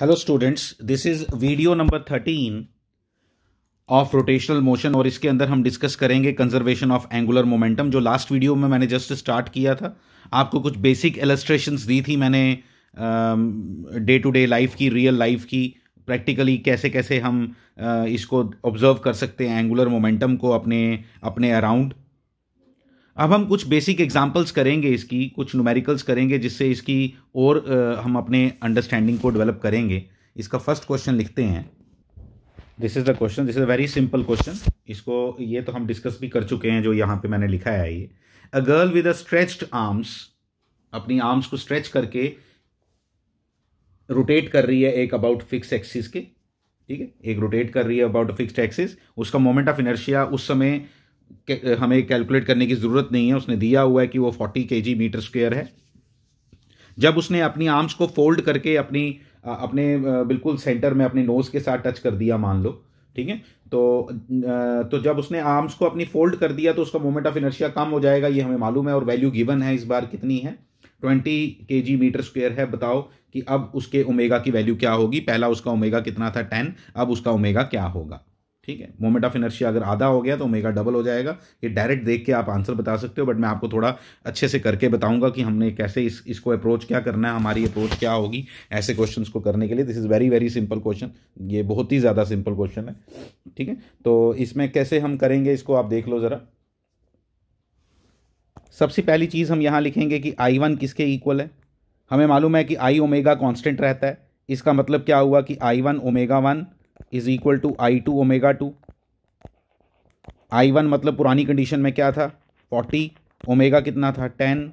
hello students this is video number thirteen of rotational motion और इसके अंदर हम डिस्कस करेंगे कंजर्वेशन ऑफ एंगुलर मोमेंटम जो लास्ट वीडियो में मैंने जस्ट स्टार्ट किया था आपको कुछ बेसिक एलस्ट्रेशन दी थी मैंने डे टू डे लाइफ की रियल लाइफ की प्रैक्टिकली कैसे कैसे हम uh, इसको ऑब्जर्व कर सकते हैं एंगुलर मोमेंटम को अपने अपने अराउंड अब हम कुछ बेसिक एग्जांपल्स करेंगे इसकी कुछ न्यूमेरिकल्स करेंगे जिससे इसकी और हम अपने अंडरस्टैंडिंग को डेवलप करेंगे इसका फर्स्ट क्वेश्चन लिखते हैं this is the question this is a very simple question इसको ये तो हम डिस्कस भी कर चुके हैं जो यहाँ पे मैंने लिखा है ये a girl with a stretched arms अपनी आर्म्स को स्ट्रेच करके रोटेट कर रही है एक अबाउट फिक्स एक्सिस के ठीक है एक रोटेट कर रही है अबाउट फिक्स एक्सिस उसका मोमेंट ऑफ इनर्शिया उस समय हमें कैलकुलेट करने की ज़रूरत नहीं है उसने दिया हुआ है कि वो फोर्टी के जी मीटर स्क्वेयर है जब उसने अपनी आर्म्स को फोल्ड करके अपनी अपने बिल्कुल सेंटर में अपने नोज़ के साथ टच कर दिया मान लो ठीक है तो तो जब उसने आर्म्स को अपनी फोल्ड कर दिया तो उसका मोमेंट ऑफ इनर्शिया कम हो जाएगा ये हमें मालूम है और वैल्यू गिवन है इस बार कितनी है ट्वेंटी के जी मीटर स्क्वेयर है बताओ कि अब उसके ओमेगा की वैल्यू क्या होगी पहला उसका ओमेगा कितना था टेन अब उसका ओमेगा क्या होगा ठीक है मोमेंट ऑफ इनर्शिया अगर आधा हो गया तो ओमेगा डबल हो जाएगा ये डायरेक्ट देख के आप आंसर बता सकते हो बट मैं आपको थोड़ा अच्छे से करके बताऊंगा कि हमने कैसे इस इसको अप्रोच क्या करना है हमारी अप्रोच क्या होगी ऐसे क्वेश्चंस को करने के लिए this is very very simple question ये बहुत ही ज़्यादा सिंपल क्वेश्चन है ठीक है तो इसमें कैसे हम करेंगे इसको आप देख लो ज़रा सबसे पहली चीज़ हम यहाँ लिखेंगे कि आई वन किसके इक्वल है हमें मालूम है कि आई ओमेगा कॉन्स्टेंट रहता है इसका मतलब क्या हुआ कि I one omega one is equal to I two omega two I one मतलब पुरानी कंडीशन में क्या था फोर्टी ओमेगा कितना था टेन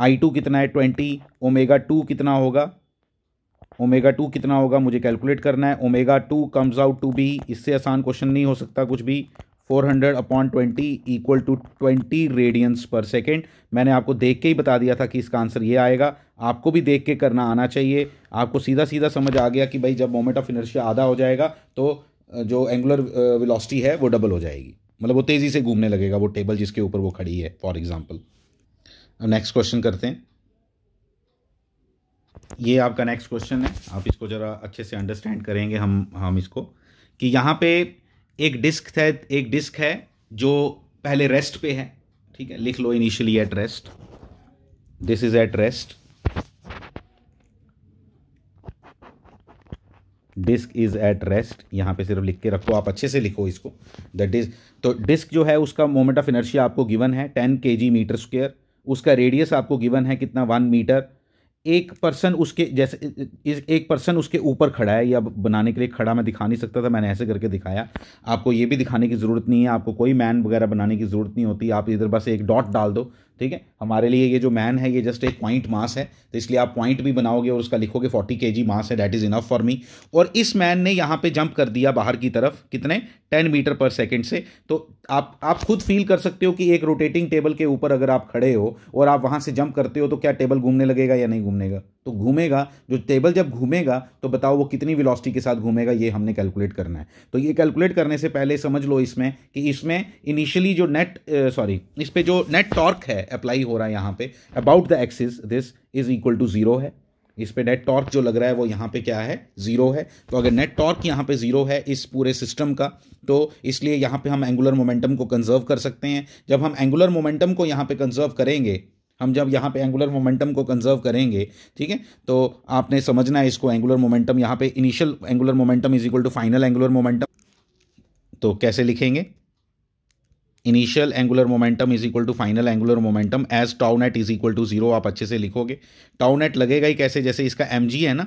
आई टू कितना है ट्वेंटी ओमेगा टू कितना होगा ओमेगा टू कितना होगा मुझे कैलकुलेट करना है omega two comes out to be इससे आसान क्वेश्चन नहीं हो सकता कुछ भी four hundred upon twenty equal to twenty radians पर सेकेंड मैंने आपको देख के ही बता दिया था कि इसका आंसर ये आएगा आपको भी देख के करना आना चाहिए आपको सीधा सीधा समझ आ गया कि भाई जब मोमेंट ऑफ इनर्शिया आधा हो जाएगा तो जो एंगुलर विलॉसिटी है वो डबल हो जाएगी मतलब वो तेज़ी से घूमने लगेगा वो टेबल जिसके ऊपर वो खड़ी है फॉर एग्जाम्पल अब नेक्स्ट क्वेश्चन करते हैं ये आपका नेक्स्ट क्वेश्चन है आप इसको ज़रा अच्छे से अंडरस्टैंड करेंगे हम हम इसको कि यहाँ पे एक डिस्क है एक डिस्क है जो पहले रेस्ट पे है ठीक है लिख लो initially at rest this is at rest disc is at rest यहां पे सिर्फ लिख के रखो आप अच्छे से लिखो इसको द डिस्क तो डिस्क जो है उसका मोमेंट ऑफ इनर्शिया आपको गिवन है ten K G meter square उसका रेडियस आपको गिवन है कितना वन मीटर एक पर्सन उसके जैसे एक पर्सन उसके ऊपर खड़ा है या बनाने के लिए खड़ा मैं दिखा नहीं सकता था मैंने ऐसे करके दिखाया आपको ये भी दिखाने की ज़रूरत नहीं है आपको कोई मैन वगैरह बनाने की ज़रूरत नहीं होती आप इधर बस एक डॉट डाल दो ठीक है हमारे लिए ये जो मैन है ये जस्ट एक पॉइंट मास है तो इसलिए आप पॉइंट भी बनाओगे और उसका लिखोगे फोर्टी के जी मास है that is enough for me और इस मैन ने यहाँ पे जंप कर दिया बाहर की तरफ कितने टेन मीटर पर सेकेंड से तो आप आप खुद फील कर सकते हो कि एक रोटेटिंग टेबल के ऊपर अगर आप खड़े हो और आप वहाँ से जंप करते हो तो क्या टेबल घूमने लगेगा या नहीं घूमनेगा तो घूमेगा जो टेबल जब घूमेगा तो बताओ वो कितनी वेलोसिटी के साथ घूमेगा ये हमने कैलकुलेट करना है तो ये कैलकुलेट करने से पहले समझ लो इसमें कि इसमें इनिशियली जो नेट सॉरी इस पर जो नेट टॉर्क है अप्लाई हो रहा है यहाँ पे about the axis this is equal to zero है इस पे नेट टॉर्क जो लग रहा है वो यहाँ पे क्या है ज़ीरो है तो अगर नेट टॉर्क यहाँ पे ज़ीरो है इस पूरे सिस्टम का तो इसलिए यहाँ पे हम एंगुलर मोमेंटम को कंजर्व कर सकते हैं जब हम एंगुलर मोमेंटम को यहाँ पे कंजर्व करेंगे हम जब यहाँ पे एंगुलर मोमेंटम को कंजर्व करेंगे ठीक है तो आपने समझना है इसको एंगुलर मोमेंटम यहाँ पे initial angular momentum is equal to final angular momentum तो कैसे लिखेंगे initial angular momentum is equal to final angular momentum as tau net is equal to zero आप अच्छे से लिखोगे टाउनेट लगेगा ही कैसे जैसे इसका एम जी है ना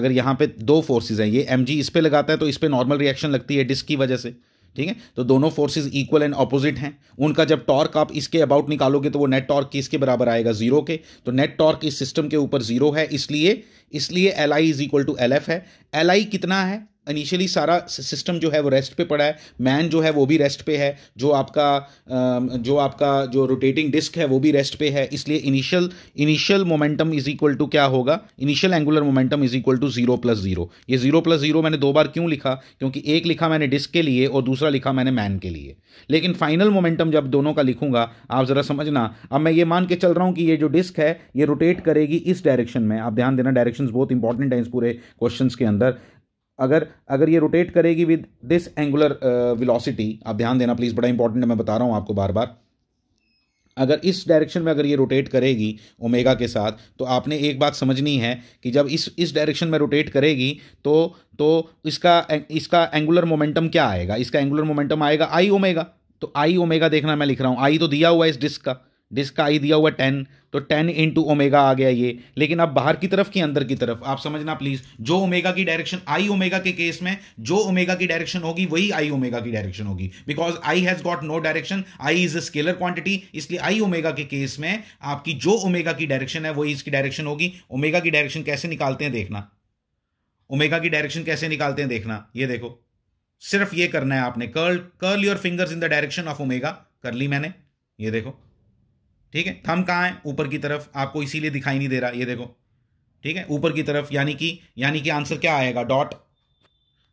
अगर यहाँ पे दो फोर्सेज हैं ये एम जी इस पर लगाता है तो इस पर नॉर्मल रिएक्शन लगती है डिस्क की वजह से ठीक है तो दोनों फोर्सेज इक्वल एंड ऑपोजिट हैं उनका जब टॉर्क आप इसके अबाउट निकालोगे तो वो नेट टॉर्क किसके बराबर आएगा जीरो के तो नेट टॉर्क इस सिस्टम के ऊपर जीरो है इसलिए इसलिए L I is equal to L F है एल आई कितना है इनिशियली सारा सिस्टम जो है वो रेस्ट पे पड़ा है मैन जो है वो भी रेस्ट पे है जो आपका जो आपका जो रोटेटिंग डिस्क है वो भी रेस्ट पे है इसलिए initial initial momentum is equal to क्या होगा initial angular momentum is equal to zero plus zero ये जीरो प्लस जीरो मैंने दो बार क्यों लिखा क्योंकि एक लिखा मैंने डिस्क के लिए और दूसरा लिखा मैंने मैन के लिए लेकिन फाइनल मोमेंटम जब दोनों का लिखूंगा आप ज़रा समझना अब मैं ये मान के चल रहा हूँ कि ये जो डिस्क है ये रोटेट करेगी इस डायरेक्शन में आप ध्यान देना डायरेक्शन बहुत इंपॉर्टेंट हैं इस पूरे क्वेश्चन के अंदर अगर अगर ये रोटेट करेगी विद दिस एंगुलर वेलोसिटी आप ध्यान देना प्लीज़ बड़ा इंपॉर्टेंट है मैं बता रहा हूँ आपको बार बार अगर इस डायरेक्शन में अगर ये रोटेट करेगी ओमेगा के साथ तो आपने एक बात समझनी है कि जब इस इस डायरेक्शन में रोटेट करेगी तो तो इसका इसका एंगुलर मोमेंटम क्या आएगा इसका एंगुलर मोमेंटम आएगा आई ओमेगा तो आई ओमेगा देखना मैं लिख रहा हूँ आई तो दिया हुआ है इस डिस्क का डिस्क का आई दिया हुआ टेन तो टेन इंटू ओमेगा आ गया ये लेकिन अब बाहर की तरफ कि अंदर की तरफ आप समझना प्लीज जो ओमेगा की डायरेक्शन आई ओमेगा के केस में जो ओमेगा की डायरेक्शन होगी वही आई ओमेगा की डायरेक्शन होगी because I has got no direction I is a scalar quantity इसलिए आई ओमेगा के केस में आपकी जो ओमेगा की डायरेक्शन है वही इसकी डायरेक्शन होगी ओमेगा की डायरेक्शन कैसे निकालते हैं देखना ओमेगा की डायरेक्शन कैसे निकालते हैं देखना ये देखो सिर्फ ये करना है आपने curl curl your fingers in the direction of omega कर ली मैंने ये देखो ठीक है थम कहाँ है ऊपर की तरफ आपको इसीलिए दिखाई नहीं दे रहा ये देखो ठीक है ऊपर की तरफ यानी कि यानी कि आंसर क्या आएगा डॉट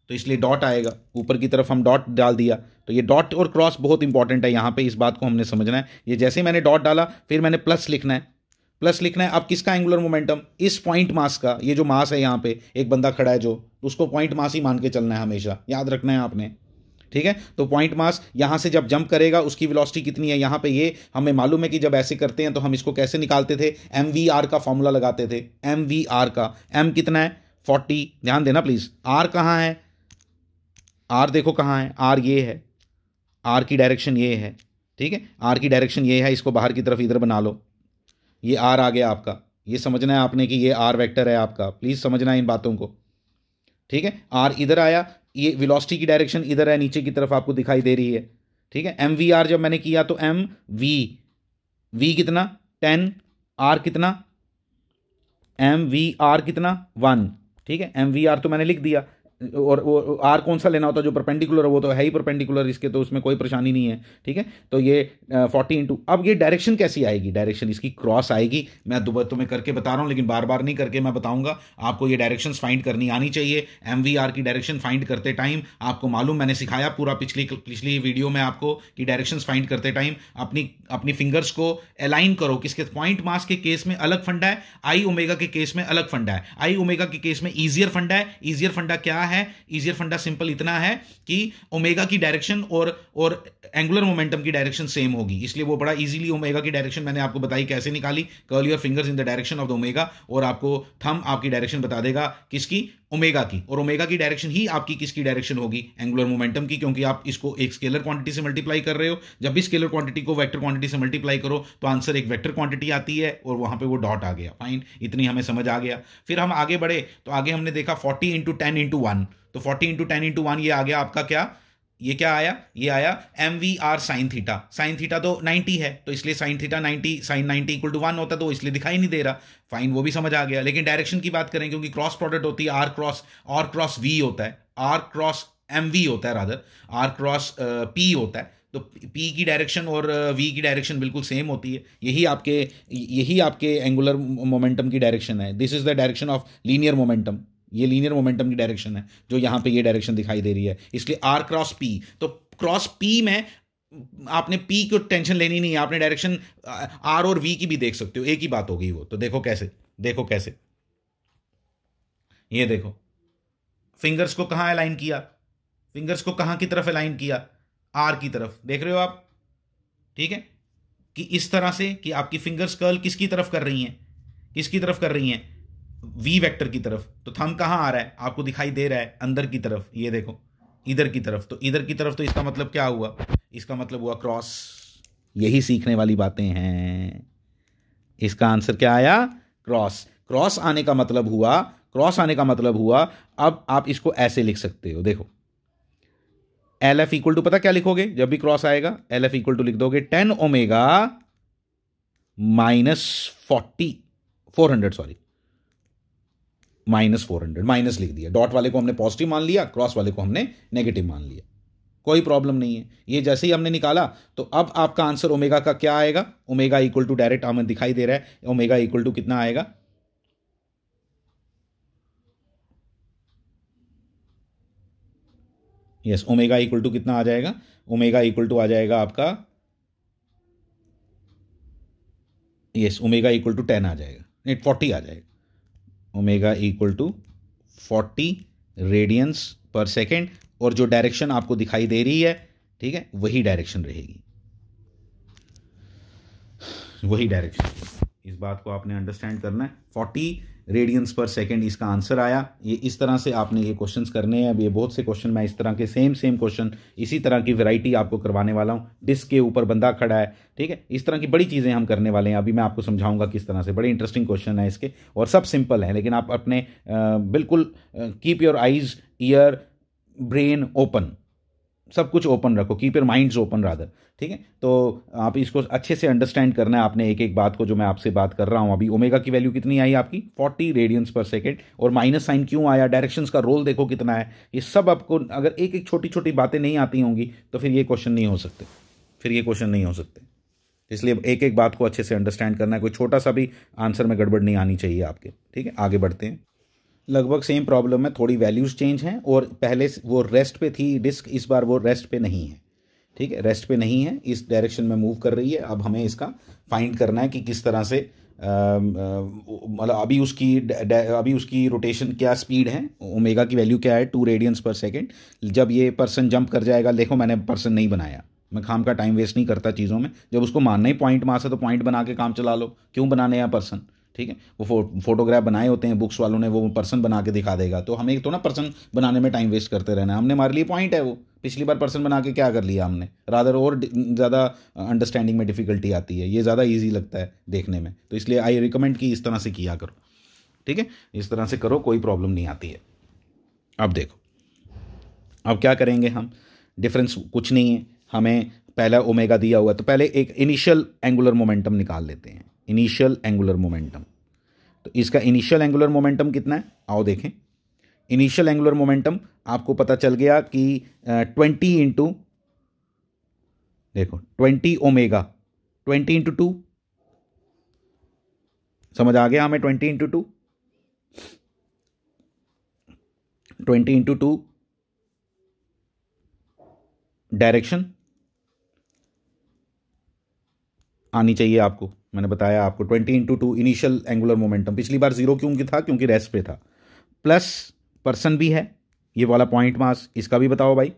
तो इसलिए डॉट आएगा ऊपर की तरफ हम डॉट डाल दिया तो ये डॉट और क्रॉस बहुत इंपॉर्टेंट है यहाँ पे इस बात को हमने समझना है ये जैसे ही मैंने डॉट डाला फिर मैंने प्लस लिखना है प्लस लिखना है अब किसका एंगुलर मोमेंटम इस पॉइंट मास का ये जो मास है यहाँ पे एक बंदा खड़ा है जो उसको पॉइंट मास ही मान के चलना है हमेशा याद रखना है आपने ठीक है तो पॉइंट मास यहां से जब जंप करेगा उसकी वेलोसिटी कितनी है यहां पे ये हमें मालूम है कि जब ऐसे करते हैं तो हम इसको कैसे निकालते थे एम वी आर का फॉर्मूला लगाते थे एम वी आर का एम कितना है फोर्टी ध्यान देना प्लीज आर कहाँ है आर देखो कहाँ है आर ये है आर की डायरेक्शन ये है ठीक है आर की डायरेक्शन ये है इसको बाहर की तरफ इधर बना लो ये आर आ गया आपका ये समझना है आपने कि ये आर वेक्टर है आपका प्लीज़ समझना है इन बातों को ठीक है आर इधर आया ये विलॉसिटी की डायरेक्शन इधर है नीचे की तरफ आपको दिखाई दे रही है ठीक है एम वी आर जब मैंने किया तो एम वी वी कितना टेन आर कितना एम वी आर कितना वन ठीक है एम वी आर तो मैंने लिख दिया और वो आर कौन सा लेना होता है जो परपेंडिकुलर है वो तो है ही परपेंडिकुलर इसके तो उसमें कोई परेशानी नहीं है ठीक है तो ये फोर्टी इंटू अब ये डायरेक्शन कैसी आएगी डायरेक्शन इसकी क्रॉस आएगी मैं दोबारा तुम्हें करके बता रहा हूँ लेकिन बार बार नहीं करके मैं बताऊंगा आपको ये डायरेक्शन फाइंड करनी आनी चाहिए एम की डायरेक्शन फाइंड करते टाइम आपको मालूम मैंने सिखाया पूरा पिछली पिछली वीडियो में आपको कि डायरेक्शन फाइंड करते टाइम अपनी अपनी फिंगर्स को अलाइन करो किसके पॉइंट मास के केस में अलग फंडा है आई ओमेगा के केस में अलग फंडा है आई ओमेगा के केस में ईजियर फंडा है ईजियर फंडा क्या है है इजियर फंडा सिंपल इतना है कि ओमेगा की डायरेक्शन और और एंगुलर मोमेंटम की डायरेक्शन सेम होगी इसलिए वो बड़ा इजीली ओमेगा की डायरेक्शन मैंने आपको बताई कैसे निकाली curl your fingers in the direction of the omega और आपको थम आपकी डायरेक्शन बता देगा किसकी ओमेगा की और ओमेगा की डायरेक्शन ही आपकी किसकी डायरेक्शन होगी एंगुलर मोमेंटम की क्योंकि आप इसको एक स्केलर क्वांटिटी से मल्टीप्लाई कर रहे हो जब भी स्केलर क्वांटिटी को वेक्टर क्वांटिटी से मल्टीप्लाई करो तो आंसर एक वेक्टर क्वांटिटी आती है और वहां पे वो डॉट आ गया फाइन इतनी हमें समझ आ गया फिर हम आगे बढ़े तो आगे हमने देखा forty into ten into one तो forty into ten into one ये आ गया आपका क्या ये क्या आया ये आया M V R sine theta sine theta तो 90 है तो इसलिए sine theta 90 sine 90 equal to one होता तो इसलिए दिखाई नहीं दे रहा फाइन वो भी समझ आ गया लेकिन डायरेक्शन की बात करें क्योंकि क्रॉस प्रोडक्ट होती है R cross R cross V होता है आर क्रॉस एम वी होता है राधर आर क्रॉस पी होता है तो पी की डायरेक्शन और वी uh, की डायरेक्शन बिल्कुल सेम होती है यही आपके यही आपके एंगुलर मोमेंटम की डायरेक्शन है this is the direction of linear momentum ये लीनियर मोमेंटम की डायरेक्शन है जो यहां पे ये डायरेक्शन दिखाई दे रही है इसलिए आर क्रॉस पी तो क्रॉस पी में आपने पी को टेंशन लेनी नहीं है आपने डायरेक्शन आर और वी की भी देख सकते हो एक ही बात हो गई वो तो देखो कैसे देखो कैसे ये देखो फिंगर्स को कहां अलाइन किया फिंगर्स को कहां की तरफ अलाइन किया आर की तरफ देख रहे हो आप ठीक है कि इस तरह से कि आपकी फिंगर्स कर्ल किसकी तरफ कर रही हैं किसकी तरफ कर रही हैं वी वेक्टर की तरफ तो थम कहाँ आ रहा है आपको दिखाई दे रहा है अंदर की तरफ ये देखो इधर की तरफ तो इधर की तरफ तो इसका मतलब क्या हुआ इसका मतलब हुआ क्रॉस यही सीखने वाली बातें हैं इसका आंसर क्या आया क्रॉस क्रॉस आने का मतलब हुआ क्रॉस आने का मतलब हुआ अब आप इसको ऐसे लिख सकते हो देखो एल एफ इक्वल टू पता क्या लिखोगे जब भी क्रॉस आएगा एल एफ इक्वल टू लिख दोगे ten omega minus forty four hundred sorry minus four hundred minus लिख दिया डॉट वाले को हमने पॉजिटिव मान लिया क्रॉस वाले को हमने नेगेटिव मान लिया कोई प्रॉब्लम नहीं है ये जैसे ही हमने निकाला तो अब आपका आंसर ओमेगा का क्या आएगा ओमेगा इक्वल टू डायरेक्ट हमें दिखाई दे रहा है ओमेगा इक्वल टू कितना आएगा यस ओमेगा इक्वल टू कितना आ जाएगा ओमेगा इक्वल टू आ जाएगा आपका yes omega equal to ten आ जाएगा नहीं फोर्टी आ जाएगा omega equal to forty radians पर सेकेंड और जो डायरेक्शन आपको दिखाई दे रही है ठीक है वही डायरेक्शन रहेगी वही डायरेक्शन इस बात को आपने अंडरस्टैंड करना है फोर्टी रेडियंस पर सेकेंड इसका आंसर आया ये इस तरह से आपने ये क्वेश्चंस करने हैं अब ये बहुत से क्वेश्चन मैं इस तरह के सेम सेम क्वेश्चन इसी तरह की वैरायटी आपको करवाने वाला हूँ डिस्क के ऊपर बंदा खड़ा है ठीक है इस तरह की बड़ी चीज़ें हम करने वाले हैं अभी मैं आपको समझाऊंगा किस तरह से बड़े इंटरेस्टिंग क्वेश्चन है इसके और सब सिंपल है लेकिन आप अपने बिल्कुल keep your eyes ear brain open सब कुछ ओपन रखो keep your minds open rather ठीक है तो आप इसको अच्छे से अंडरस्टैंड करना है आपने एक एक बात को जो मैं आपसे बात कर रहा हूँ अभी ओमेगा की वैल्यू कितनी आई आपकी फोर्टी रेडियंस पर सेकेंड और माइनस साइन क्यों आया डायरेक्शंस का रोल देखो कितना है ये सब आपको अगर एक एक छोटी छोटी बातें नहीं आती होंगी तो फिर ये क्वेश्चन नहीं हो सकते फिर ये क्वेश्चन नहीं हो सकते इसलिए एक एक बात को अच्छे से अंडरस्टैंड करना है कोई छोटा सा भी आंसर में गड़बड़ नहीं आनी चाहिए आपके ठीक है आगे बढ़ते हैं लगभग सेम प्रॉब्लम है थोड़ी वैल्यूज़ चेंज हैं और पहले वो रेस्ट पे थी डिस्क इस बार वो रेस्ट पे नहीं है ठीक है रेस्ट पे नहीं है इस डायरेक्शन में मूव कर रही है अब हमें इसका फाइंड करना है कि किस तरह से मतलब अभी उसकी अभी उसकी रोटेशन क्या स्पीड है ओमेगा की वैल्यू क्या है टू रेडियंस पर सेकेंड जब ये पर्सन जंप कर जाएगा देखो मैंने पर्सन नहीं बनाया मैं खाम का टाइम वेस्ट नहीं करता चीज़ों में जब उसको मानना ही पॉइंट मास है तो पॉइंट बना के काम चला लो क्यों बनाने या पर्सन ठीक है वो फो, फोटोग्राफ बनाए होते हैं बुक्स वालों ने वो पर्सन बना के दिखा देगा तो हमें तो ना पर्सन बनाने में टाइम वेस्ट करते रहना हमने हमारे लिए पॉइंट है वो पिछली बार पर्सन बना के क्या कर लिया हमने रादर और ज़्यादा अंडरस्टैंडिंग में डिफ़िकल्टी आती है ये ज़्यादा ईजी लगता है देखने में तो इसलिए आई रिकमेंड कि इस तरह से किया करो ठीक है इस तरह से करो कोई प्रॉब्लम नहीं आती है अब देखो अब क्या करेंगे हम डिफरेंस कुछ नहीं है हमें पहला ओमेगा दिया हुआ है तो पहले एक इनिशियल एंगुलर मोमेंटम निकाल लेते हैं इनिशियल एंगुलर मोमेंटम तो इसका इनिशियल एंगुलर मोमेंटम कितना है आओ देखें इनिशियल एंगुलर मोमेंटम आपको पता चल गया कि ट्वेंटी इंटू देखो twenty omega twenty into two समझ आ गया हमें twenty into two twenty into two direction आनी चाहिए आपको मैंने बताया आपको twenty into two initial angular momentum पिछली बार जीरो क्योंकि था क्योंकि रेस्ट पे था प्लस पर्सन भी है ये वाला पॉइंट मास इसका भी बताओ भाई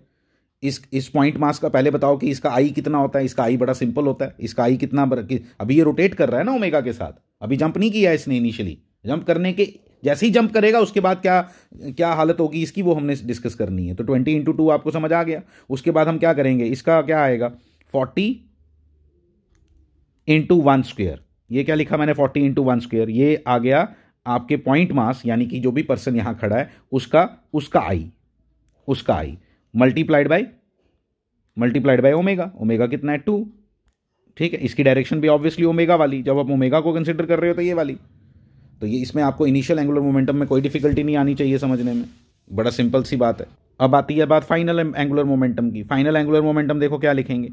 इस इस पॉइंट मास का पहले बताओ कि इसका आई कितना होता है इसका आई बड़ा सिंपल होता है इसका आई कितना बर, कि, अभी ये रोटेट कर रहा है ना ओमेगा के साथ अभी जंप नहीं किया इसने इनिशियली जंप करने के जैसे ही जंप करेगा उसके बाद क्या क्या हालत होगी इसकी वो हमने डिस्कस करनी है तो ट्वेंटी इंटू टू आपको समझ आ गया उसके बाद हम क्या करेंगे इसका क्या आएगा फोर्टी इंटू वन स्क्वेयर ये क्या लिखा मैंने फोर्टी इंटू वन स्क्वेयर ये आ गया आपके पॉइंट मास यानी कि जो भी पर्सन यहाँ खड़ा है उसका उसका आई उसका I multiplied by multiplied by omega omega कितना है टू ठीक है इसकी डायरेक्शन भी ऑब्वियसली ओमेगा वाली जब आप ओमेगा को कंसिडर कर रहे हो तो ये वाली तो ये इसमें आपको इनिशियल एंगुलर मोमेंटम में कोई डिफिकल्टी नहीं आनी चाहिए समझने में बड़ा सिंपल सी बात है अब आती है बात फाइनल एंगुलर मोमेंटम की फाइनल एंगुलर मोमेंटम देखो क्या लिखेंगे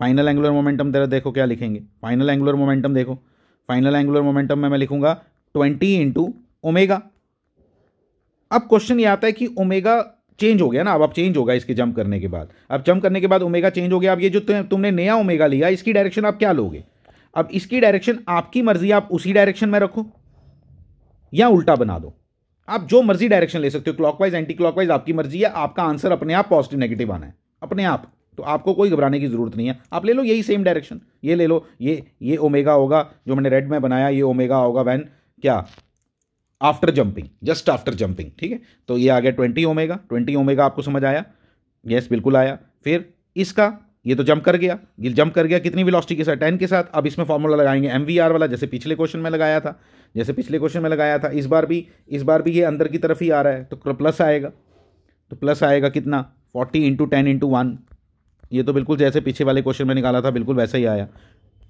फाइनल एंगुलर मोमेंटम तेरा देखो क्या लिखेंगे फाइनल एंगुलर मोमेंटम देखो फाइनल एंगुलर मोमेंटम में मैं लिखूंगा ट्वेंटी इंटू ओमेगा अब क्वेश्चन ये आता है कि ओमेगा चेंज हो गया ना अब अब चेंज होगा इसके जंप करने के बाद अब जंप करने के बाद ओमेगा चेंज हो गया अब ये जो तुमने नया ओमेगा लिया इसकी डायरेक्शन आप क्या लोगे अब इसकी डायरेक्शन आपकी मर्जी आप उसी डायरेक्शन में रखो या उल्टा बना दो आप जो मर्जी डायरेक्शन ले सकते हो क्लॉकवाइज एंटी क्लॉकवाइज आपकी मर्जी है आपका आंसर अपने आप पॉजिटिव नेगेटिव आना है अपने आप तो आपको कोई घबराने की ज़रूरत नहीं है आप ले लो यही सेम डायरेक्शन ये ले लो ये ये ओमेगा होगा जो मैंने रेड में बनाया ये ओमेगा होगा वैन क्या after jumping just after jumping ठीक है तो ये आ गया ट्वेंटी ओमेगा ट्वेंटी ओमेगा आपको समझ आया यस बिल्कुल आया फिर इसका ये तो जंप कर गया ये जंप कर गया कितनी वेलोसिटी के साथ टेन के साथ अब इसमें फॉर्मूला लगाएंगे एम वाला जैसे पिछले क्वेश्चन में लगाया था जैसे पिछले क्वेश्चन में लगाया था इस बार भी इस बार भी ये अंदर की तरफ ही आ रहा है तो प्लस आएगा तो प्लस आएगा कितना forty into ten into one ये तो बिल्कुल जैसे पीछे वाले क्वेश्चन में निकाला था बिल्कुल वैसा ही आया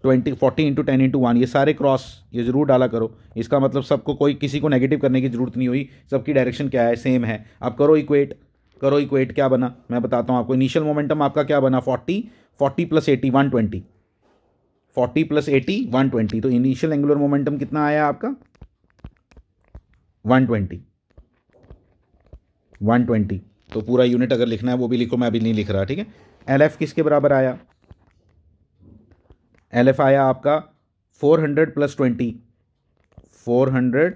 twenty forty into ten into one ये सारे क्रॉस ये जरूर डाला करो इसका मतलब सबको कोई किसी को नेगेटिव करने की जरूरत नहीं हुई सबकी डायरेक्शन क्या है सेम है आप करो इक्वेट करो इक्वेट क्या बना मैं बताता हूँ आपको इनिशियल मोमेंटम आपका क्या बना forty forty plus eighty one twenty forty plus eighty one twenty तो इनिशियल एंगुलर मोमेंटम कितना आया आपका वन ट्वेंटी वन ट्वेंटी तो पूरा यूनिट अगर लिखना है वो भी लिखो मैं अभी नहीं लिख रहा ठीक है एल एफ़ किसके बराबर आया एल एफ़ आया आपका four hundred plus twenty four hundred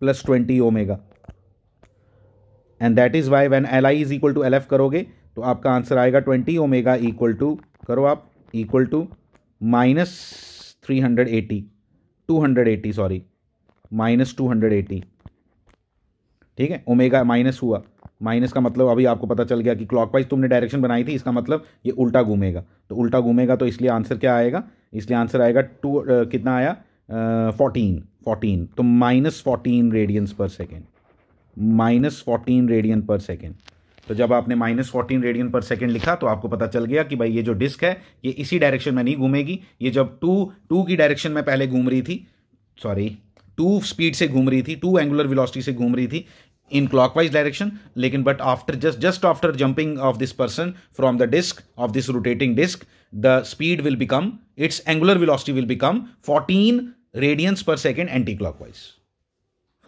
plus twenty omega and that is why when L I is equal to L F करोगे तो आपका आंसर आएगा ट्वेंटी ओमेगा इक्वल टू करो आप equal to minus three hundred eighty two hundred eighty sorry minus two hundred eighty ठीक है omega minus हुआ minus का मतलब अभी आपको पता चल गया कि क्लॉकवाइज तुमने डायरेक्शन बनाई थी इसका मतलब ये उल्टा घूमेगा तो उल्टा घूमेगा तो इसलिए आंसर क्या आएगा इसलिए आंसर आएगा टू कितना आया फोर्टीन फोर्टीन तो माइनस फोर्टीन रेडियंस पर second minus fourteen radian per second तो जब आपने minus fourteen radian per second लिखा तो आपको पता चल गया कि भाई ये जो डिस्क है ये इसी डायरेक्शन में नहीं घूमेगी ये जब टू टू की डायरेक्शन में पहले घूम रही थी सॉरी टू स्पीड से घूम रही थी टू एंगुलर वेलोसिटी से घूम रही थी in clockwise direction lekin but after just just after jumping of this person from the disk of this rotating disk the speed will become its angular velocity will become 14 radians per second anti-clockwise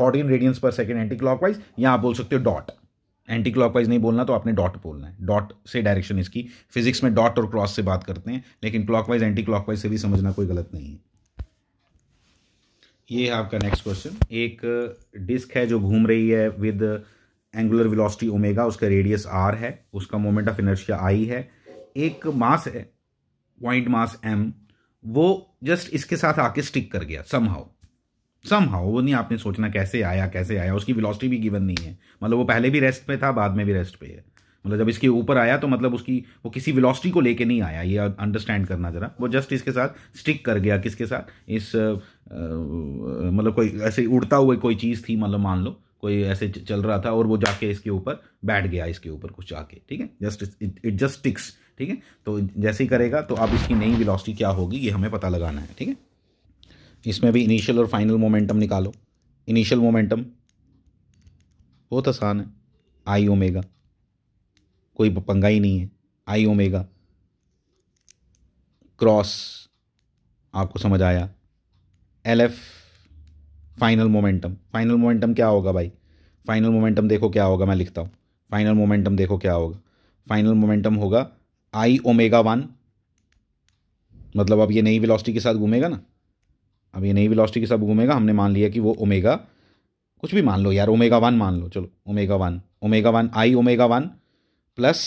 14 radians पर second anti clockwise या आप बोल सकते हो dot anti clockwise नहीं बोलना तो आपने डॉट बोलना है डॉट से डायरेक्शन इसकी फिजिक्स में डॉट और क्रॉस से बात करते हैं लेकिन क्लॉकवाइज एंटी क्लॉकवाइज से भी समझना कोई गलत नहीं है ये है आपका नेक्स्ट क्वेश्चन एक डिस्क है जो घूम रही है विद एंगुलर वेलोसिटी ओमेगा उसका रेडियस आर है उसका मोमेंट ऑफ इनर्शिया आई है एक मास है पॉइंट मास एम वो जस्ट इसके साथ आके स्टिक कर गया समहाउ समहाउ वो नहीं आपने सोचना कैसे आया कैसे आया उसकी वेलोसिटी भी गिवन नहीं है मतलब वो पहले भी रेस्ट पे था बाद में भी रेस्ट पे है मतलब जब इसके ऊपर आया तो मतलब उसकी वो किसी वेलोसिटी को लेके नहीं आया ये अंडरस्टैंड करना जरा वो जस्ट इसके साथ स्टिक कर गया किसके साथ इस मतलब कोई ऐसे उड़ता हुआ कोई चीज़ थी मतलब मान लो कोई ऐसे चल रहा था और वो जाके इसके ऊपर बैठ गया इसके ऊपर कुछ जाके ठीक है जस्ट इट जस्ट स्टिक्स ठीक है तो जैसे ही करेगा तो अब इसकी नई वेलोसिटी क्या होगी ये हमें पता लगाना है ठीक है इसमें भी इनिशियल और फाइनल मोमेंटम निकालो इनिशियल मोमेंटम बहुत आसान है आई ओमेगा कोई पंगा ही नहीं है आई ओमेगा क्रॉस आपको समझ आया L F final momentum final momentum क्या होगा भाई फाइनल मोमेंटम देखो क्या होगा मैं लिखता हूँ फाइनल मोमेंटम देखो क्या होगा फाइनल मोमेंटम होगा आई ओमेगा वन मतलब अब ये नई वेलोसिटी के साथ घूमेगा ना अब ये नई वेलोसिटी के साथ घूमेगा हमने मान लिया कि वो ओमेगा कुछ भी मान लो यार ओमेगा वन मान लो चलो omega one omega one I omega one plus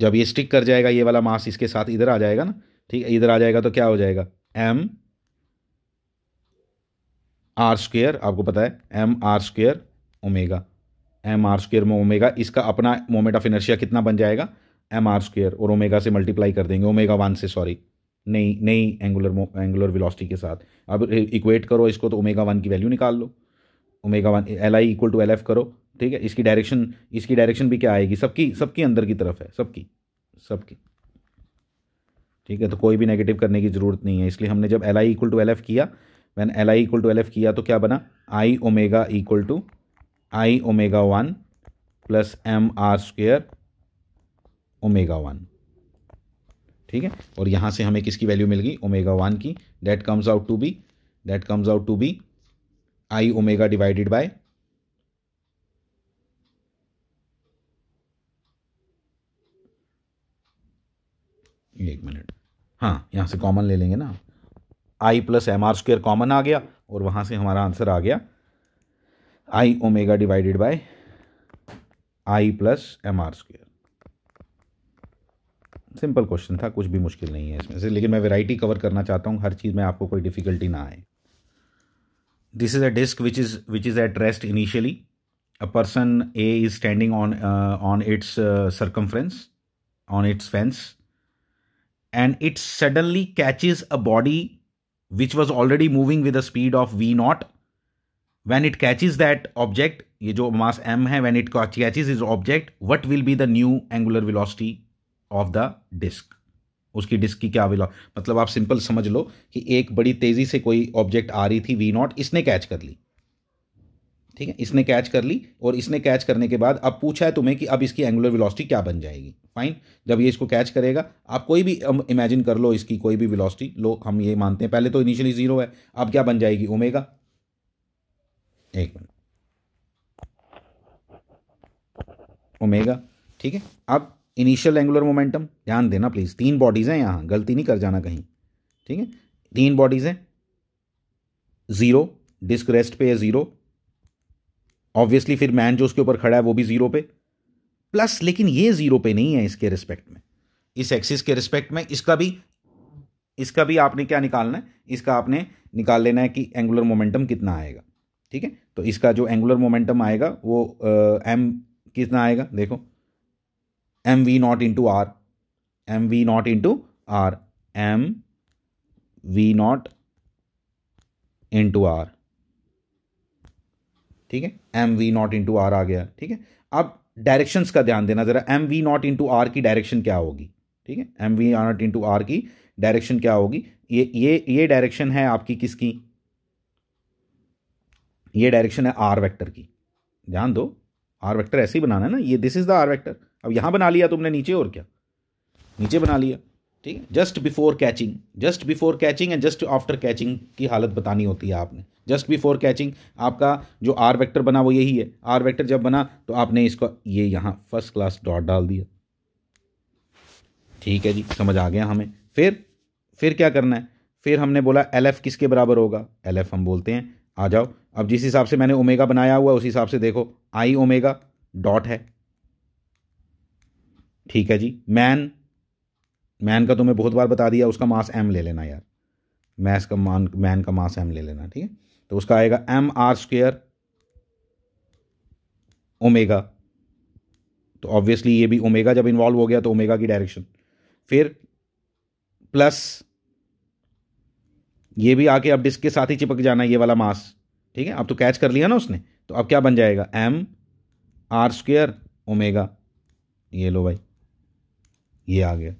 जब ये स्टिक कर जाएगा ये वाला मास इसके साथ इधर आ जाएगा ना ठीक है इधर आ जाएगा तो क्या हो जाएगा एम आर स्क्वेयर आपको पता है M R square omega M R square में ओमेगा इसका अपना मोमेंट ऑफ इनर्शिया कितना बन जाएगा एम आर स्क्वेयर और ओमेगा से मल्टीप्लाई कर देंगे ओमेगा वन से सॉरी नहीं नहीं एंगुलर एंगुलर वेलोसिटी के साथ अब इक्वेट करो इसको तो ओमेगा वन की वैल्यू निकाल लो omega one L I equal to L F करो ठीक है इसकी डायरेक्शन इसकी डायरेक्शन भी क्या आएगी सबकी सबकी अंदर की तरफ है सबकी सबकी ठीक है तो कोई भी नेगेटिव करने की ज़रूरत नहीं है इसलिए हमने जब L I equal to L F किया when L I equal to L F किया तो क्या बना I omega equal to I omega one plus M R square omega one ठीक है और यहाँ से हमें किसकी वैल्यू मिल गई ओमेगा वन की that comes out to be that comes out to be I omega divided by एक मिनट हाँ यहाँ से कॉमन ले लेंगे ना I plus M R square common आ गया और वहाँ से हमारा आंसर आ गया I omega divided by I plus M R square simple question था कुछ भी मुश्किल नहीं है इसमें से लेकिन मैं वैरायटी कवर करना चाहता हूँ हर चीज़ में आपको कोई डिफ़िकल्टी ना आए this is a disk which is which is at rest initially a person A is standing on on its its on its fence and it suddenly catches a body which was already moving with a speed of v naught when it catches that object ye jo mass m hai when it catches his object what will be the new angular velocity of the disk उसकी disk की क्या willow मतलब आप simple समझ लो कि एक बड़ी तेजी से कोई ऑब्जेक्ट आ रही थी वी नॉट इसने कैच कर ली ठीक है इसने कैच कर ली और इसने कैच करने के बाद अब पूछा है तुम्हें कि अब इसकी एंगुलर वेलोसिटी क्या बन जाएगी फाइन जब ये इसको कैच करेगा आप कोई भी इमेजिन कर लो इसकी कोई भी वेलोसिटी लो हम ये मानते हैं पहले तो इनिशियली ज़ीरो है अब क्या बन जाएगी ओमेगा एक मिनट ओमेगा ठीक है अब इनिशियल एंगुलर मोमेंटम ध्यान देना प्लीज़ तीन बॉडीज़ हैं यहां गलती नहीं कर जाना कहीं ठीक है तीन बॉडीज़ हैं ज़ीरो डिस्क रेस्ट पे है ज़ीरो ऑब्वियसली फिर मैन जो उसके ऊपर खड़ा है वो भी जीरो पे प्लस लेकिन ये जीरो पे नहीं है इसके रिस्पेक्ट में इस एक्सिस के रिस्पेक्ट में इसका भी इसका भी आपने क्या निकालना है इसका आपने निकाल लेना है कि एंगुलर मोमेंटम कितना आएगा ठीक है तो इसका जो एंगुलर मोमेंटम आएगा वो एम कितना आएगा देखो M V not into R M V not into R M V not into R ठीक है M V not into R आ गया ठीक है अब डायरेक्शंस का ध्यान देना ज़रा M V not into R की डायरेक्शन क्या होगी ठीक है M V not into R की डायरेक्शन क्या होगी ये ये ये डायरेक्शन है आपकी किसकी ये डायरेक्शन है आर वेक्टर की ध्यान दो आर वेक्टर ऐसे ही बनाना है ना ये this is the R vector अब यहां बना लिया तुमने नीचे और क्या नीचे बना लिया ठीक है just before catching just before catching and just after catching की हालत बतानी होती है आपने जस्ट बिफोर कैचिंग आपका जो आर वेक्टर बना वो यही है आर वेक्टर जब बना तो आपने इसको ये यहाँ फर्स्ट क्लास डॉट डाल दिया ठीक है जी समझ आ गया हमें फिर फिर क्या करना है फिर हमने बोला एल एफ किसके बराबर होगा एल एफ हम बोलते हैं आ जाओ अब जिस हिसाब से मैंने ओमेगा बनाया हुआ उस हिसाब से देखो आई ओमेगा डॉट है ठीक है जी मैन मैन का तो मैं बहुत बार बता दिया उसका मास एम ले लेना यार मैस का मान मैन का मास एम ले लेना ठीक है तो उसका आएगा एम आर स्क्वेयर ओमेगा तो ऑब्वियसली ये भी ओमेगा जब इन्वॉल्व हो गया तो ओमेगा की डायरेक्शन फिर प्लस ये भी आके अब डिस्क के साथ ही चिपक जाना ये वाला मास ठीक है अब तो कैच कर लिया ना उसने तो अब क्या बन जाएगा एम आर स्क्वेयर ओमेगा ये लो भाई ये आ गया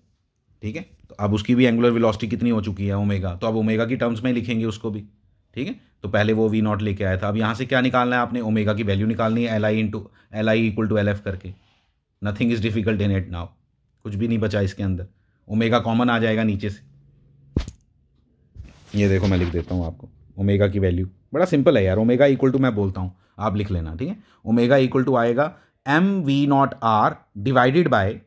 ठीक है तो अब उसकी भी एंगुलर वेलोसिटी कितनी हो चुकी है ओमेगा तो अब ओमेगा की टर्म्स में लिखेंगे उसको भी ठीक है तो पहले वो वी नॉट लेके आया था अब यहाँ से क्या निकालना है आपने ओमेगा की वैल्यू निकालनी है L I into L I equal to L F करके nothing is difficult in it now कुछ भी नहीं बचा इसके अंदर ओमेगा कॉमन आ जाएगा नीचे से ये देखो मैं लिख देता हूँ आपको ओमेगा की वैल्यू बड़ा सिंपल है यार ओमेगा इक्वल टू मैं बोलता हूँ आप लिख लेना ठीक है ओमेगा इक्वल टू आएगा M V not R divided by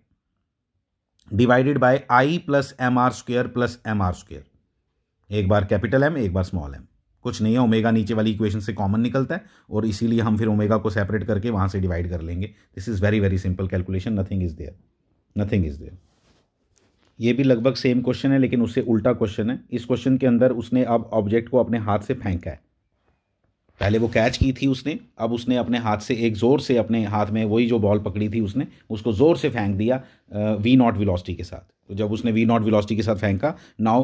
divided by I plus M R square plus M R square एक बार कैपिटल एम एक बार स्मॉल एम कुछ नहीं है ओमेगा नीचे वाली इक्वेशन से कॉमन निकलता है और इसीलिए हम फिर ओमेगा को सेपरेट करके वहाँ से डिवाइड कर लेंगे this is very very simple calculation nothing is there nothing is there ये भी लगभग सेम क्वेश्चन है लेकिन उससे उल्टा क्वेश्चन है इस क्वेश्चन के अंदर उसने अब ऑब्जेक्ट को अपने हाथ से फेंका है पहले वो कैच की थी उसने अब उसने अपने हाथ से एक ज़ोर से अपने हाथ में वही जो बॉल पकड़ी थी उसने उसको ज़ोर से फेंक दिया वी नॉट विलोसिटी के साथ तो जब उसने वी नॉट विलोसिटी के साथ फेंका नाउ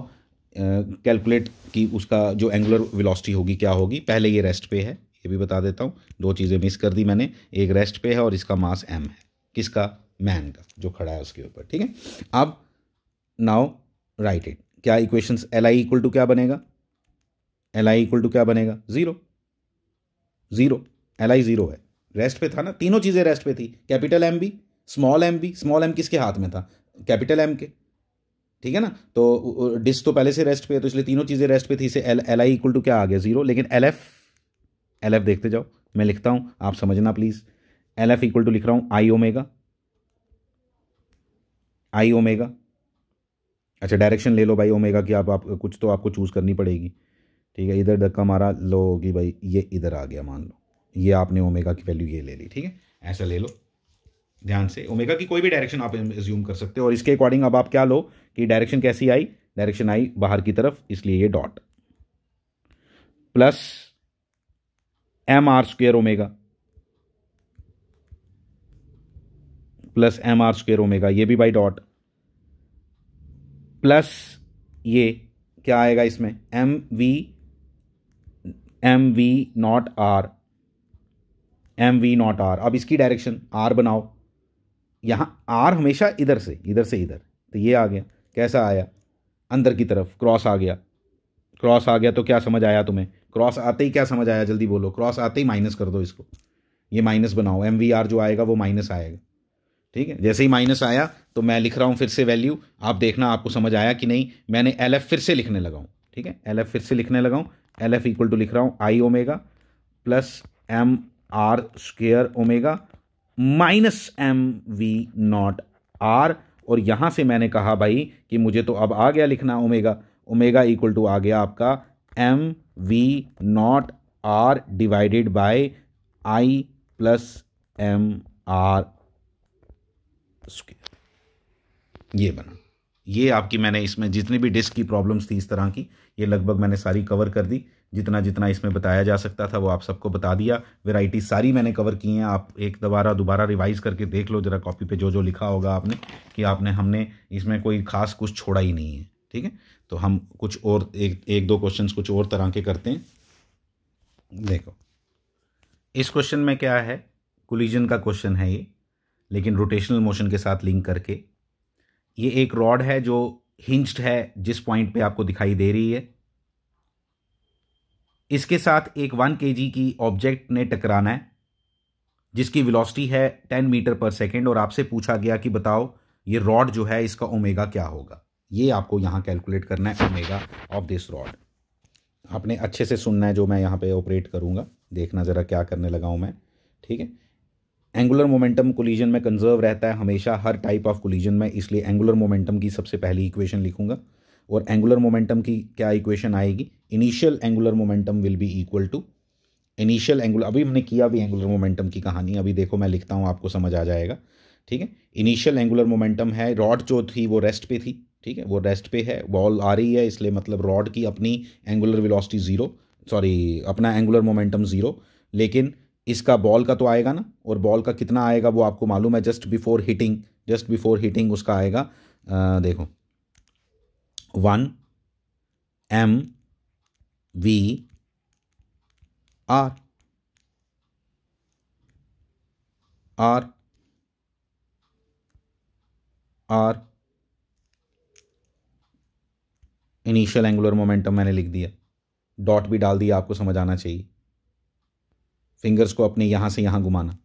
कैलकुलेट कि उसका जो एंगुलर वेलोसिटी होगी क्या होगी पहले ये रेस्ट पे है ये भी बता देता हूँ दो चीज़ें मिस कर दी मैंने एक रेस्ट पे है और इसका मास एम है किसका मैन का जो खड़ा है उसके ऊपर ठीक है अब नाउ राइट इट क्या equations L I equal to क्या बनेगा एल आई इक्वल टू क्या बनेगा zero zero L I zero है रेस्ट पे था ना तीनों चीज़ें रेस्ट पे थी capital M B small M B small M किसके हाथ में था कैपिटल एम के ठीक है ना तो डिस तो पहले से रेस्ट पे तो इसलिए तीनों चीज़ें रेस्ट पे थी इसे L L I equal to क्या आ गया जीरो लेकिन एल एफ एल एफ देखते जाओ मैं लिखता हूँ आप समझना please L F equal to लिख रहा हूँ आई ओमेगा आई ओमेगा अच्छा डायरेक्शन ले लो भाई ओमेगा की आप, आप कुछ तो आपको चूज़ करनी पड़ेगी ठीक है इधर धक्का मारा लो कि भाई ये इधर आ गया मान लो ये आपने ओमेगा की वैल्यू ये ले ली ठीक है ऐसा ले लो ध्यान से ओमेगा की कोई भी डायरेक्शन आप एज्यूम कर सकते हो और इसके अकॉर्डिंग अब आप क्या लो कि डायरेक्शन कैसी आई डायरेक्शन आई बाहर की तरफ इसलिए ये dot plus M R square omega plus M R square omega ये भी बाई डॉट प्लस ये क्या आएगा इसमें M V M V not R M V not R अब इसकी डायरेक्शन आर बनाओ यहाँ आर हमेशा इधर से इधर से इधर तो ये आ गया कैसा आया अंदर की तरफ क्रॉस आ गया क्रॉस आ गया तो क्या समझ आया तुम्हें क्रॉस आते ही क्या समझ आया जल्दी बोलो क्रॉस आते ही माइनस कर दो इसको ये माइनस बनाओ एम वी आर जो आएगा वो माइनस आएगा ठीक है जैसे ही माइनस आया तो मैं लिख रहा हूँ फिर से वैल्यू आप देखना आपको समझ आया कि नहीं मैंने एल एफ फिर से लिखने लगाऊँ ठीक है एल एफ फिर से लिखने लगाऊँ एल एफ इक्वल टू लिख रहा हूं I omega plus M R square omega minus M V not R और यहां से मैंने कहा भाई कि मुझे तो अब आ गया लिखना ओमेगा ओमेगा इक्वल टू आ गया आपका M V not R divided by I plus M R square ये बना ये आपकी मैंने इसमें जितनी भी डिस्क की प्रॉब्लम्स थी इस तरह की ये लगभग मैंने सारी कवर कर दी जितना जितना इसमें बताया जा सकता था वो आप सबको बता दिया वेराइटी सारी मैंने कवर की हैं आप एक दोबारा दोबारा रिवाइज़ करके देख लो ज़रा कॉपी पे जो जो लिखा होगा आपने कि आपने हमने इसमें कोई खास कुछ छोड़ा ही नहीं है ठीक है तो हम कुछ और एक एक दो क्वेश्चन कुछ और तरह के करते हैं देखो इस क्वेश्चन में क्या है कुलिजन का क्वेश्चन है ये लेकिन रोटेशनल मोशन के साथ लिंक करके ये एक रॉड है जो हिंज्ड है जिस पॉइंट पे आपको दिखाई दे रही है इसके साथ एक वन के की ऑब्जेक्ट ने टकराना है जिसकी वेलोसिटी है टेन मीटर पर सेकेंड और आपसे पूछा गया कि बताओ ये रॉड जो है इसका ओमेगा क्या होगा ये आपको यहाँ कैलकुलेट करना है ओमेगा ऑफ दिस रॉड आपने अच्छे से सुनना है जो मैं यहाँ पे ऑपरेट करूँगा देखना ज़रा क्या करने लगा हूँ मैं ठीक है एंगुलर मोमेंटम कोलिजन में कंजर्व रहता है हमेशा हर टाइप ऑफ कोलिजन में इसलिए एंगुलर मोमेंटम की सबसे पहली इक्वेशन लिखूंगा और एंगुलर मोमेंटम की क्या इक्वेशन आएगी initial angular momentum will be equal to initial angular अभी हमने किया भी एंगुलर मोमेंटम की कहानी अभी देखो मैं लिखता हूँ आपको समझ आ जाएगा ठीक है इनिशियल एंगुलर मोमेंटम है रॉड जो थी वो रेस्ट पे थी ठीक है वो रेस्ट पे है बॉल आ रही है इसलिए मतलब रॉड की अपनी एंगुलर विलोसिटी ज़ीरो सॉरी अपना एंगुलर मोमेंटम ज़ीरो लेकिन इसका बॉल का तो आएगा ना और बॉल का कितना आएगा वो आपको मालूम है just before hitting just before hitting उसका आएगा आ, देखो one M V R R R initial angular momentum मैंने लिख दिया डॉट भी डाल दिया आपको समझ आना चाहिए फिंगर्स को अपने यहां से यहां घुमाना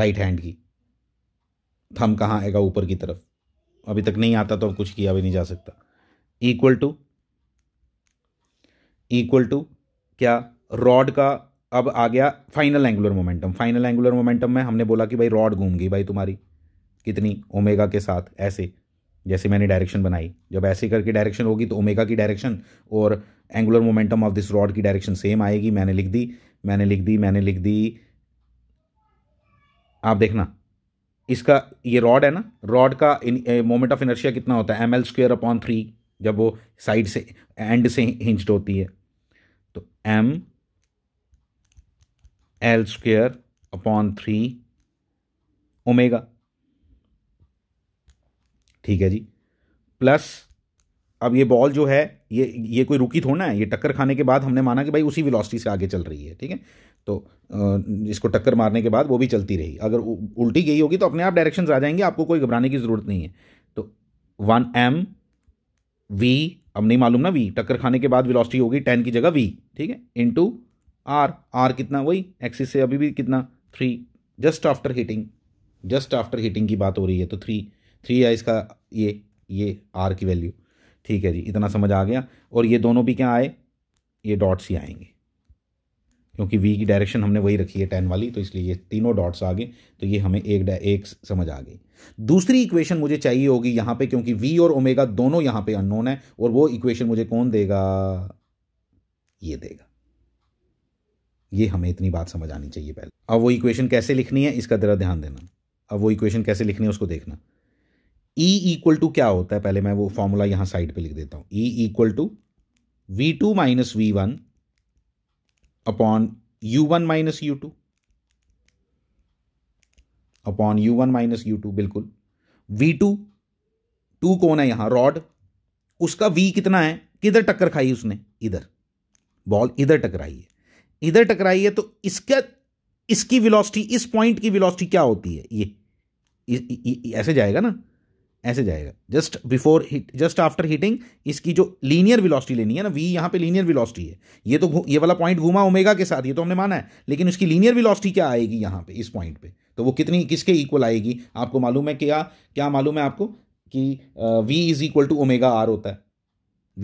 राइट हैंड की थम कहाँ आएगा ऊपर की तरफ अभी तक नहीं आता तो अब कुछ किया भी नहीं जा सकता इक्वल टू इक्वल टू क्या रॉड का अब आ गया final angular momentum final angular momentum में हमने बोला कि भाई रॉड घूम गई भाई तुम्हारी कितनी ओमेगा के साथ ऐसे जैसे मैंने डायरेक्शन बनाई जब ऐसे करके डायरेक्शन होगी तो ओमेगा की डायरेक्शन और angular momentum of this rod की डायरेक्शन सेम आएगी मैंने लिख दी मैंने लिख दी मैंने लिख दी आप देखना इसका ये रॉड है ना रॉड का मोमेंट ऑफ इनर्शिया कितना होता है M L square upon three जब वो साइड से एंड से हिंच्ड होती है तो M L square upon three omega ठीक है जी प्लस अब ये बॉल जो है ये ये कोई रुकी थोड़ा है ये टक्कर खाने के बाद हमने माना कि भाई उसी वेलोसिटी से आगे चल रही है ठीक है तो इसको टक्कर मारने के बाद वो भी चलती रही अगर उल्टी गई होगी तो अपने आप डायरेक्शन आ जाएंगे आपको कोई घबराने की ज़रूरत नहीं है तो वन एम वी अब नहीं मालूम ना वी टक्कर खाने के बाद विलॉसिटी होगी टेन की जगह वी ठीक है इंटू आर आर कितना वही एक्सिस से अभी भी कितना three just after hitting just after hitting की बात हो रही है तो थ्री थ्री है इसका ये ये आर की वैल्यू ठीक है जी इतना समझ आ गया और ये दोनों भी क्या आए ये डॉट्स ही आएंगे क्योंकि वी की डायरेक्शन हमने वही रखी है टेन वाली तो इसलिए ये तीनों डॉट्स आ गए तो ये हमें एक एक समझ आ गई दूसरी इक्वेशन मुझे चाहिए होगी यहाँ पे क्योंकि वी और ओमेगा दोनों यहाँ पे अननोन है और वो इक्वेशन मुझे कौन देगा ये देगा ये हमें इतनी बात समझ आनी चाहिए पहले अब वो इक्वेशन कैसे लिखनी है इसका ज़रा ध्यान देना अब वो इक्वेशन कैसे लिखनी है उसको देखना ई इक्वल टू क्या होता है पहले मैं वो फॉर्मूला यहां साइड पे लिख देता हूं E equal to V two minus V one upon U one minus U two upon U one minus U two बिल्कुल वी टू टू कौन है यहां रॉड उसका वी कितना है किधर टक्कर खाई उसने इधर बॉल इधर टकराई है इधर टकराई है तो इसका इसकी वेलोसिटी इस पॉइंट की वेलोसिटी क्या होती है ये ऐसे जाएगा ना ऐसे जाएगा just before just after hitting इसकी जो लीनियर विलॉसिटी लेनी है ना वी यहाँ पे लीनियर विलॉसिटी है ये तो ये वाला पॉइंट घूमा ओमेगा के साथ ये तो हमने माना है लेकिन उसकी लीनियर विलॉसिटी क्या आएगी यहाँ पे इस पॉइंट पे तो वो कितनी किसके इक्वल आएगी आपको मालूम है क्या क्या मालूम है आपको कि V is equal to omega R होता है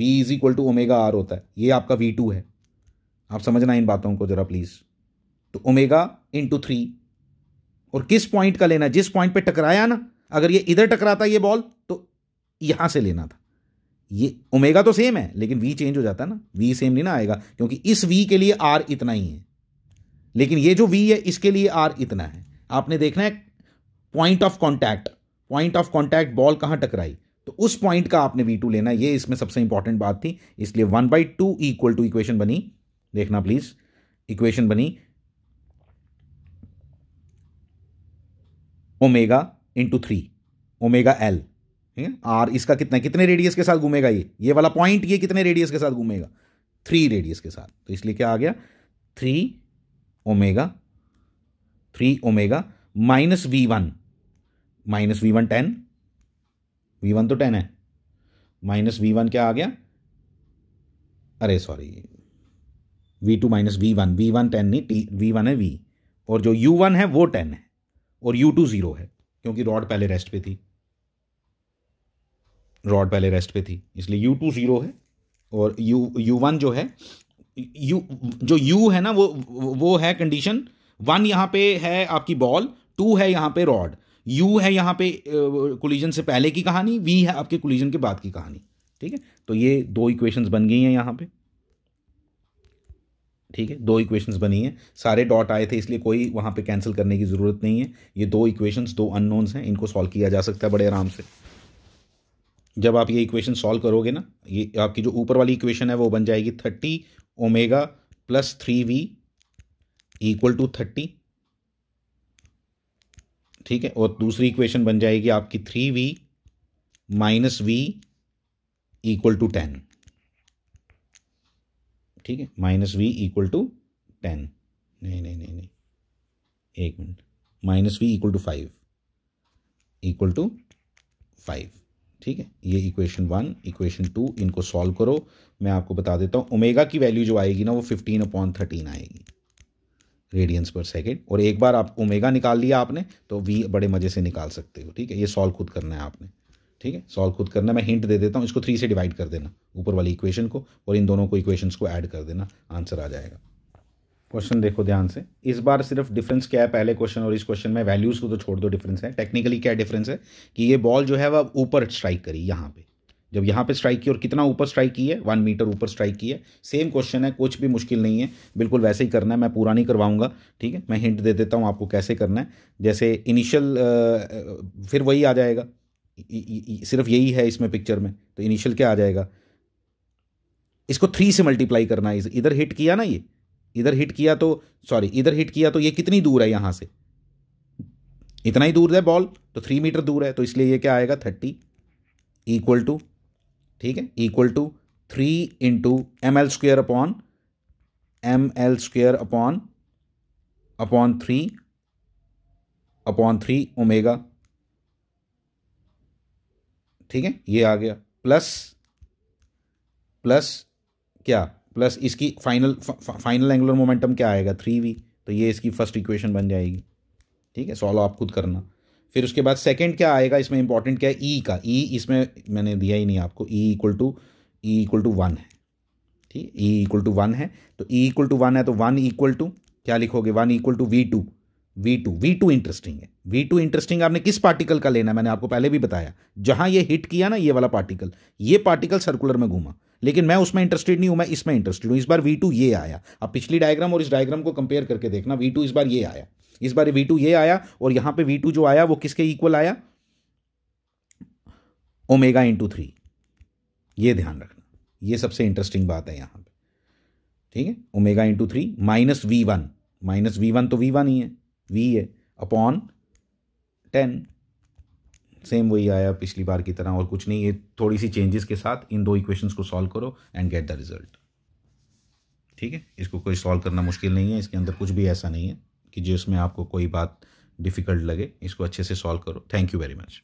V is equal to omega R होता है ये आपका वी टू है आप समझना इन बातों को जरा प्लीज़ तो ओमेगा इंटू थ्री और किस पॉइंट का लेना है जिस पॉइंट पे टकराया ना अगर ये इधर टकराता ये बॉल तो यहां से लेना था ये ओमेगा तो सेम है लेकिन वी चेंज हो जाता है ना वी सेम नहीं ना आएगा क्योंकि इस वी के लिए आर इतना ही है लेकिन ये जो वी है इसके लिए आर इतना है आपने देखना है point of contact point of contact ball कहां टकराई तो उस पॉइंट का आपने वी टू लेना ये इसमें सबसे इंपॉर्टेंट बात थी इसलिए one by two equal to equation बनी देखना प्लीज इक्वेशन बनी omega into three omega L R इसका कितना कितने रेडियस के साथ घूमेगा ये ये वाला पॉइंट ये कितने रेडियस के साथ घूमेगा थ्री रेडियस के साथ तो इसलिए क्या आ गया three omega three omega minus V one minus V one ten V one तो टेन है माइनस वी वन क्या आ गया अरे sorry V two minus V one V one ten नहीं टी वी वन है वी और जो यू वन है वो टेन है और यू टू ज़ीरो है क्योंकि रॉड पहले रेस्ट पे थी रॉड पहले रेस्ट पे थी इसलिए यू टू जीरो है और यू यू वन जो है यू जो यू है ना वो वो है कंडीशन वन यहां पे है आपकी बॉल टू है यहां पे रॉड यू है यहां पे कोलिजन से पहले की कहानी वी है आपके कोलिजन के बाद की कहानी ठीक है तो ये दो इक्वेशंस बन गई हैं यहाँ पे ठीक है दो इक्वेशंस बनी हैं सारे डॉट आए थे इसलिए कोई वहाँ पे कैंसिल करने की ज़रूरत नहीं है ये दो इक्वेशंस दो अननोन्स हैं इनको सॉल्व किया जा सकता है बड़े आराम से जब आप ये इक्वेशन सॉल्व करोगे ना ये आपकी जो ऊपर वाली इक्वेशन है वो बन जाएगी thirty omega plus three V equal to thirty ठीक है और दूसरी इक्वेशन बन जाएगी आपकी three V minus V equal to ten ठीक है minus V equal to ten नहीं नहीं नहीं नहीं एक मिनट minus V equal to five equal to five ठीक है ये इक्वेशन वन इक्वेशन टू इनको सॉल्व करो मैं आपको बता देता हूँ ओमेगा की वैल्यू जो आएगी ना वो फिफ्टीन अपॉन थर्टीन आएगी रेडियंस पर सेकेंड और एक बार आप ओमेगा निकाल लिया आपने तो वी बड़े मज़े से निकाल सकते हो ठीक है ये सॉल्व खुद करना है आपने ठीक है सॉल्व खुद करना मैं हिंट दे देता हूँ इसको थ्री से डिवाइड कर देना ऊपर वाली इक्वेशन को और इन दोनों को इक्वेशंस को ऐड कर देना आंसर आ जाएगा क्वेश्चन देखो ध्यान से इस बार सिर्फ डिफरेंस क्या है पहले क्वेश्चन और इस क्वेश्चन में वैल्यूज़ को तो छोड़ दो डिफरेंस है टेक्निकली क्या डिफरेंस है कि ये बॉल जो है वह ऊपर स्ट्राइक करी यहाँ पे जब यहाँ पे स्ट्राइक की और कितना ऊपर स्ट्राइक की है वन मीटर ऊपर स्ट्राइक की है सेम क्वेश्चन है कुछ भी मुश्किल नहीं है बिल्कुल वैसे ही करना है मैं पूरा नहीं करवाऊंगा ठीक है मैं हिंट दे देता हूँ आपको कैसे करना है जैसे इनिशियल फिर वही आ जाएगा सिर्फ यही है इसमें पिक्चर में तो इनिशियल क्या आ जाएगा इसको थ्री से मल्टीप्लाई करना है इधर हिट किया ना ये इधर हिट किया तो सॉरी इधर हिट किया तो ये कितनी दूर है यहां से इतना ही दूर है बॉल तो थ्री मीटर दूर है तो इसलिए ये क्या आएगा थर्टी इक्वल टू ठीक है equal to three into M L square upon M L square upon upon three upon three omega ठीक है ये आ गया प्लस प्लस क्या प्लस इसकी फाइनल फा, फाइनल एंगुलर मोमेंटम क्या आएगा थ्री वी तो ये इसकी फर्स्ट इक्वेशन बन जाएगी ठीक है सॉल्व आप खुद करना फिर उसके बाद सेकंड क्या आएगा इसमें इंपॉर्टेंट क्या है ई e का ई e इसमें मैंने दिया ही नहीं आपको E equal to E equal to one है ठीक ई इक्वल टू वन है तो ई इक्वल टू वन है तो वन इक्वल टू क्या लिखोगे one equal to V two V2 two V two interesting है वी टू इंटरेस्टिंग आपने किस पार्टिकल का लेना है मैंने आपको पहले भी बताया जहां ये हिट किया ना ये वाला पार्टिकल ये पार्टिकल सर्कुलर में घूमा लेकिन मैं उसमें इंटरेस्टेड नहीं हूं मैं इसमें इंटरेस्टेड हूं इस बार वी टू ये आया अब पिछली डायग्राम और इस डायग्राम को कंपेयर करके देखना वी टू इस बार ये आया इस बार वी टू ये आया और यहां पे वी टू जो आया वो किसके इक्वल आया ओमेगा इंटू थ्री ये ध्यान रखना ये सबसे इंटरेस्टिंग बात है यहां पर ठीक है omega into three minus V one minus V one तो वी वन ही है वी अपॉन टेन सेम वही आया पिछली बार की तरह और कुछ नहीं ये थोड़ी सी चेंजेस के साथ इन दो इक्वेशंस को सॉल्व करो एंड गेट द रिजल्ट ठीक है इसको कोई सॉल्व करना मुश्किल नहीं है इसके अंदर कुछ भी ऐसा नहीं है कि जिसमें आपको कोई बात डिफ़िकल्ट लगे इसको अच्छे से सॉल्व करो थैंक यू वेरी मच